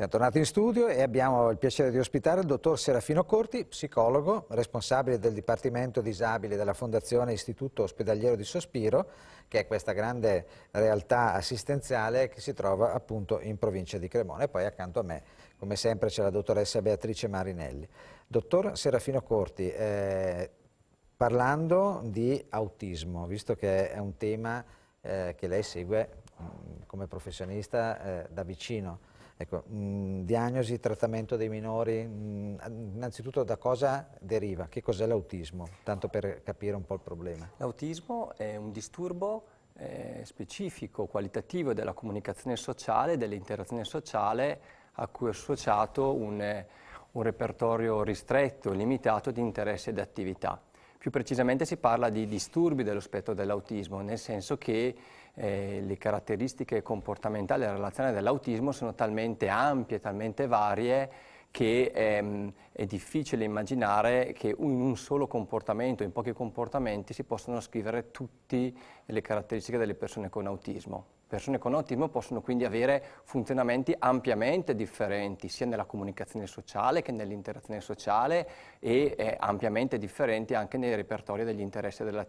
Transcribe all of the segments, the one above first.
Siamo tornati in studio e abbiamo il piacere di ospitare il dottor Serafino Corti, psicologo, responsabile del Dipartimento Disabile della Fondazione Istituto Ospedaliero di Sospiro, che è questa grande realtà assistenziale che si trova appunto in provincia di Cremona. E poi accanto a me, come sempre, c'è la dottoressa Beatrice Marinelli. Dottor Serafino Corti, eh, parlando di autismo, visto che è un tema eh, che lei segue mh, mm, come professionista eh, da vicino, Ecco, mh, mm, diagnosi, trattamento dei minori, mh, mm, innanzitutto da cosa deriva? Che cos'è l'autismo? Tanto per capire un po' il problema. L'autismo è un disturbo eh, specifico, qualitativo della comunicazione sociale, dell'interazione sociale a cui è associato un, eh, un repertorio ristretto, limitato di interessi ed attività. Più precisamente si parla di disturbi dello spettro dell'autismo, nel senso che eh, le caratteristiche comportamentali e la dell'autismo sono talmente ampie, talmente varie, che ehm, è difficile immaginare che in un solo comportamento, in pochi comportamenti, si possano scrivere tutte le caratteristiche delle persone con autismo. Persone con autismo possono quindi avere funzionamenti ampiamente differenti, sia nella comunicazione sociale che nell'interazione sociale e eh, ampiamente differenti anche nei repertori degli interessi e delle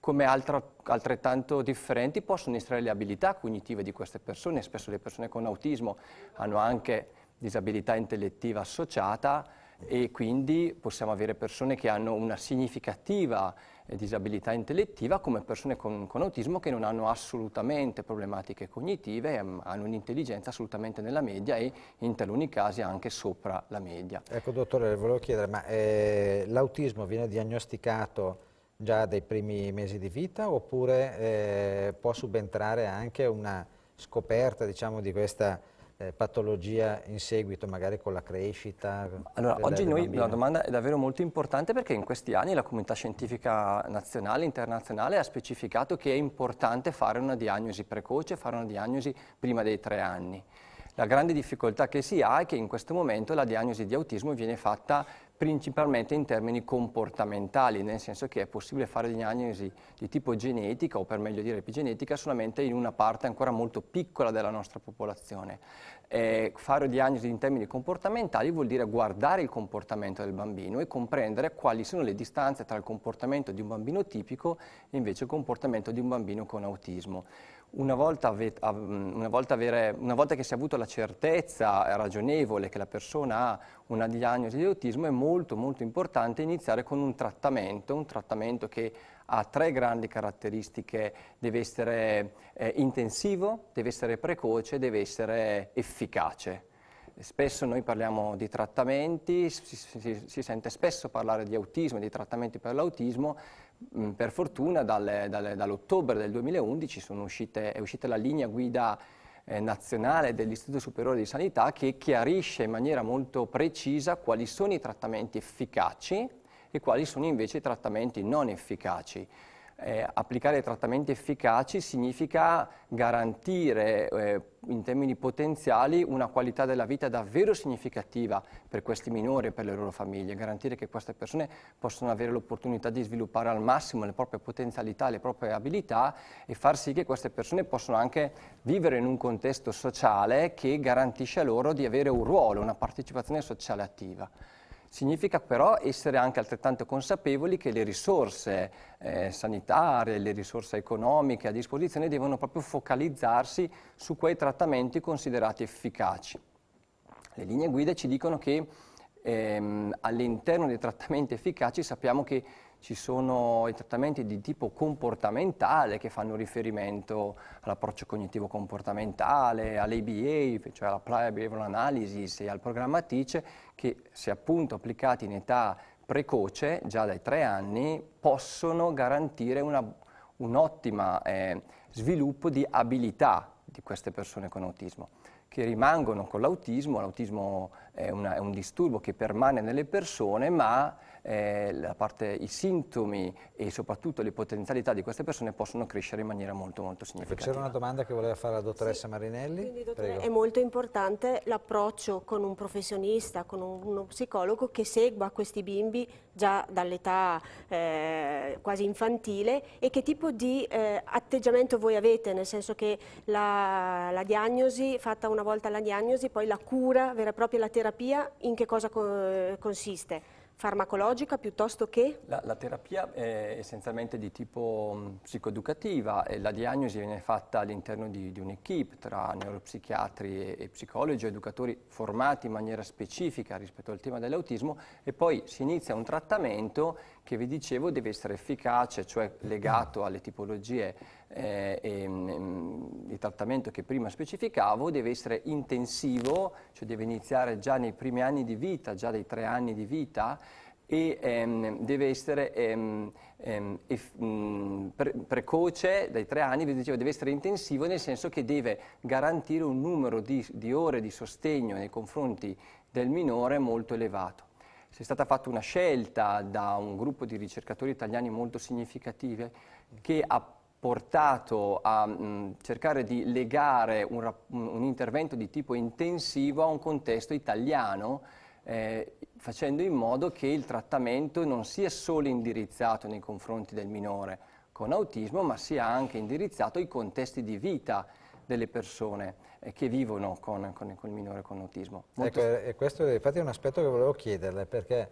come altra, altrettanto differenti possono essere le abilità cognitive di queste persone. Spesso le persone con autismo hanno anche disabilità intellettiva associata e quindi possiamo avere persone che hanno una significativa eh, disabilità intellettiva come persone con, con autismo che non hanno assolutamente problematiche cognitive, ehm, hanno un'intelligenza assolutamente nella media e in taluni casi anche sopra la media. Ecco dottore, volevo chiedere, ma eh, l'autismo viene diagnosticato già dai primi mesi di vita oppure eh, può subentrare anche una scoperta diciamo, di questa eh, patologia in seguito, magari con la crescita? Allora, oggi noi bambina. la domanda è davvero molto importante perché in questi anni la comunità scientifica nazionale e internazionale ha specificato che è importante fare una diagnosi precoce, fare una diagnosi prima dei tre anni. La grande difficoltà che si ha è che in questo momento la diagnosi di autismo viene fatta principalmente in termini comportamentali, nel senso che è possibile fare diagnosi di tipo genetica o per meglio dire epigenetica solamente in una parte ancora molto piccola della nostra popolazione. Eh, fare diagnosi in termini comportamentali vuol dire guardare il comportamento del bambino e comprendere quali sono le distanze tra il comportamento di un bambino tipico e invece il comportamento di un bambino con autismo. Una volta, una, volta avere, una volta, che si è avuto la certezza ragionevole che la persona ha una diagnosi di autismo è molto molto importante iniziare con un trattamento, un trattamento che ha tre grandi caratteristiche, deve essere eh, intensivo, deve essere precoce, deve essere efficace. Spesso noi parliamo di trattamenti, si, si, si sente spesso parlare di autismo, di trattamenti per l'autismo, Mm, per fortuna dall'ottobre del 2011 uscite, è uscita la linea guida eh, nazionale dell'Istituto Superiore di Sanità che chiarisce in maniera molto precisa quali sono i trattamenti efficaci e quali sono invece i trattamenti non efficaci eh, applicare trattamenti efficaci significa garantire eh, in termini potenziali una qualità della vita davvero significativa per questi minori e per le loro famiglie, garantire che queste persone possano avere l'opportunità di sviluppare al massimo le proprie potenzialità, le proprie abilità e far sì che queste persone possano anche vivere in un contesto sociale che garantisce loro di avere un ruolo, una partecipazione sociale attiva. Significa però essere anche altrettanto consapevoli che le risorse eh, sanitarie, le risorse economiche a disposizione devono proprio focalizzarsi su quei trattamenti considerati efficaci. Le linee guida ci dicono che ehm, all'interno dei trattamenti efficaci sappiamo che ci sono i trattamenti di tipo comportamentale che fanno riferimento all'approccio cognitivo-comportamentale, all'ABA, cioè alla Behavioral Analysis e al programma TICE, che se appunto applicati in età precoce, già dai tre anni, possono garantire un ottimo eh, sviluppo di abilità di queste persone con autismo che rimangono con l'autismo, l'autismo è, è, un disturbo che permane nelle persone, ma eh, parte, i sintomi e soprattutto le potenzialità di queste persone possono crescere in maniera molto molto ecco, significativa. C'era una domanda che voleva fare la dottoressa sì. Marinelli. Quindi, dottoressa, è molto importante l'approccio con un professionista, con un, uno psicologo che segua questi bimbi già dall'età eh, quasi infantile e che tipo di eh, atteggiamento voi avete, nel senso che la, la diagnosi, fatta una volta la diagnosi, poi la cura vera e propria, la terapia, in che cosa co consiste? farmacologica piuttosto che? La, la, terapia è essenzialmente di tipo mm, psicoeducativa e la diagnosi viene fatta all'interno di, di un'equipe tra neuropsichiatri e, e, psicologi, educatori formati in maniera specifica rispetto al tema dell'autismo e poi si inizia un trattamento che vi dicevo deve essere efficace, cioè legato alle tipologie eh, e, mm, il trattamento che prima specificavo deve essere intensivo, cioè deve iniziare già nei primi anni di vita, già dai tre anni di vita, e ehm, deve essere ehm, ehm, eff, mh, mm, pre precoce dai tre anni, vi dicevo, deve essere intensivo nel senso che deve garantire un numero di, di ore di sostegno nei confronti del minore molto elevato. Se è stata fatta una scelta da un gruppo di ricercatori italiani molto significative che ha portato a mh, mm, cercare di legare un, un, intervento di tipo intensivo a un contesto italiano eh, facendo in modo che il trattamento non sia solo indirizzato nei confronti del minore con autismo ma sia anche indirizzato ai contesti di vita delle persone eh, che vivono con, con, con, il minore con autismo. ecco, e questo infatti è un aspetto che volevo chiederle perché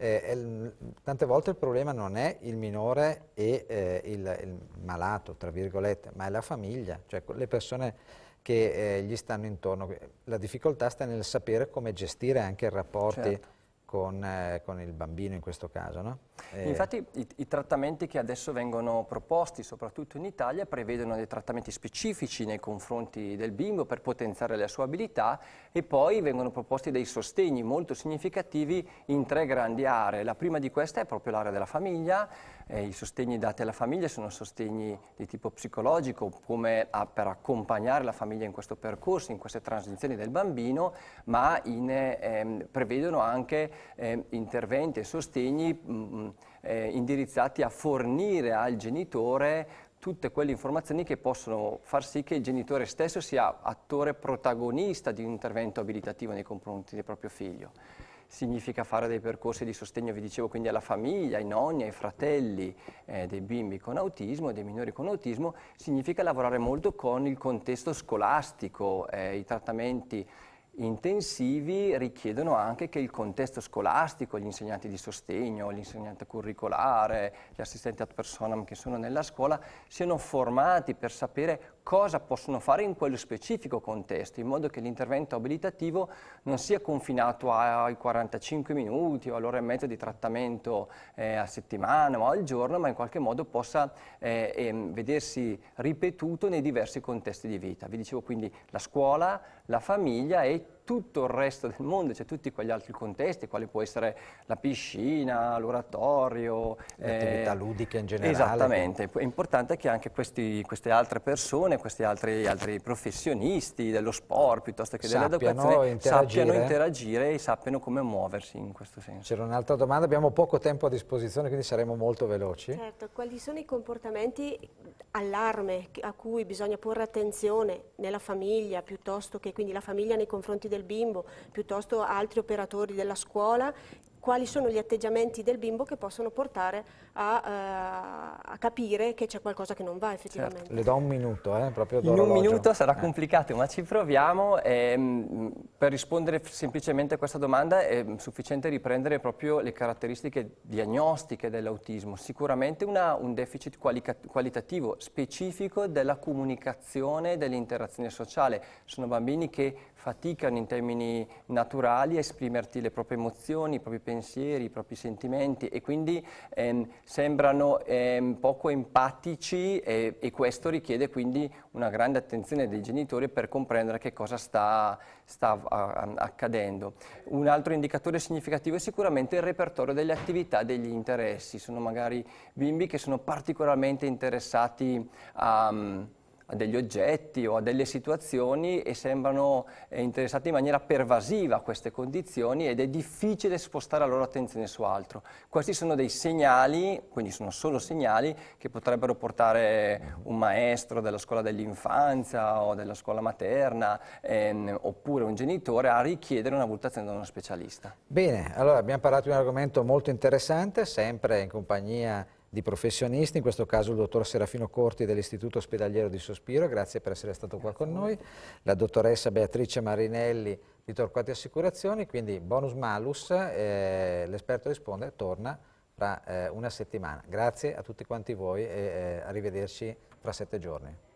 eh, tante volte il problema non è il minore e eh, il, il, malato, tra virgolette, ma è la famiglia, cioè le persone che eh, gli stanno intorno. La difficoltà sta nel sapere come gestire anche i rapporti certo. con, eh, con, il bambino in questo caso, no? Eh. Infatti i, i, trattamenti che adesso vengono proposti, soprattutto in Italia, prevedono dei trattamenti specifici nei confronti del bimbo per potenziare le sue abilità e poi vengono proposti dei sostegni molto significativi in tre grandi aree. La prima di queste è proprio l'area della famiglia, eh, i sostegni dati alla famiglia sono sostegni di tipo psicologico come a, ah, per accompagnare la famiglia in questo percorso, in queste transizioni del bambino, ma in, ehm, prevedono anche ehm, interventi e sostegni mh, mm, Ehm, eh, indirizzati a fornire al genitore tutte quelle informazioni che possono far sì che il genitore stesso sia attore protagonista di un intervento abilitativo nei confronti del proprio figlio. Significa fare dei percorsi di sostegno, vi dicevo, quindi alla famiglia, ai nonni, ai fratelli eh, dei bimbi con autismo e dei minori con autismo, significa lavorare molto con il contesto scolastico, eh, i trattamenti intensivi richiedono anche che il contesto scolastico, gli insegnanti di sostegno, l'insegnante curricolare, gli assistenti ad personam che sono nella scuola, siano formati per sapere cosa possono fare in quello specifico contesto, in modo che l'intervento abilitativo non sia confinato ai 45 minuti o all'ora e mezza di trattamento eh, a settimana o al giorno, ma in qualche modo possa eh, eh, vedersi ripetuto nei diversi contesti di vita. Vi dicevo quindi la scuola, la famiglia e tutto il resto del mondo, cioè tutti quegli altri contesti, quale può essere la piscina, l'oratorio. Le attività eh, ludiche in generale. Esattamente, è importante che anche questi, queste altre persone, questi altri, altri, professionisti dello sport piuttosto che dell'educazione interagire. sappiano interagire e sappiano come muoversi in questo senso. C'era un'altra domanda, abbiamo poco tempo a disposizione quindi saremo molto veloci. Certo, quali sono i comportamenti allarme a cui bisogna porre attenzione nella famiglia piuttosto che quindi la famiglia nei confronti del del bimbo, piuttosto altri operatori della scuola, quali sono gli atteggiamenti del bimbo che possono portare a, uh, a capire che c'è qualcosa che non va certo, effettivamente. Certo. Le do un minuto, eh, proprio In un minuto sarà eh. complicato, ma ci proviamo. Ehm, per rispondere semplicemente a questa domanda è sufficiente riprendere proprio le caratteristiche diagnostiche dell'autismo. Sicuramente una, un deficit qualitativo specifico della comunicazione e dell'interazione sociale. Sono bambini che faticano in termini naturali a esprimerti le proprie emozioni, i propri pensieri, i propri sentimenti e quindi ehm, sembrano ehm, poco empatici e, e, questo richiede quindi una grande attenzione dei genitori per comprendere che cosa sta, sta a, a, accadendo. Un altro indicatore significativo è sicuramente il repertorio delle attività e degli interessi. Sono magari bimbi che sono particolarmente interessati a... Um, a degli oggetti o a delle situazioni e sembrano eh, interessati in maniera pervasiva a queste condizioni ed è difficile spostare la loro attenzione su altro. Questi sono dei segnali, quindi sono solo segnali, che potrebbero portare eh, un maestro della scuola dell'infanzia o della scuola materna ehm, oppure un genitore a richiedere una valutazione da uno specialista. Bene, allora abbiamo parlato di un argomento molto interessante, sempre in compagnia di di professionisti, in questo caso il dottor Serafino Corti dell'Istituto Ospedaliero di Sospiro, grazie per essere stato qua con noi, la dottoressa Beatrice Marinelli di Torquati Assicurazioni, quindi bonus malus, eh, l'esperto risponde, torna tra eh, una settimana. Grazie a tutti quanti voi e eh, arrivederci tra sette giorni.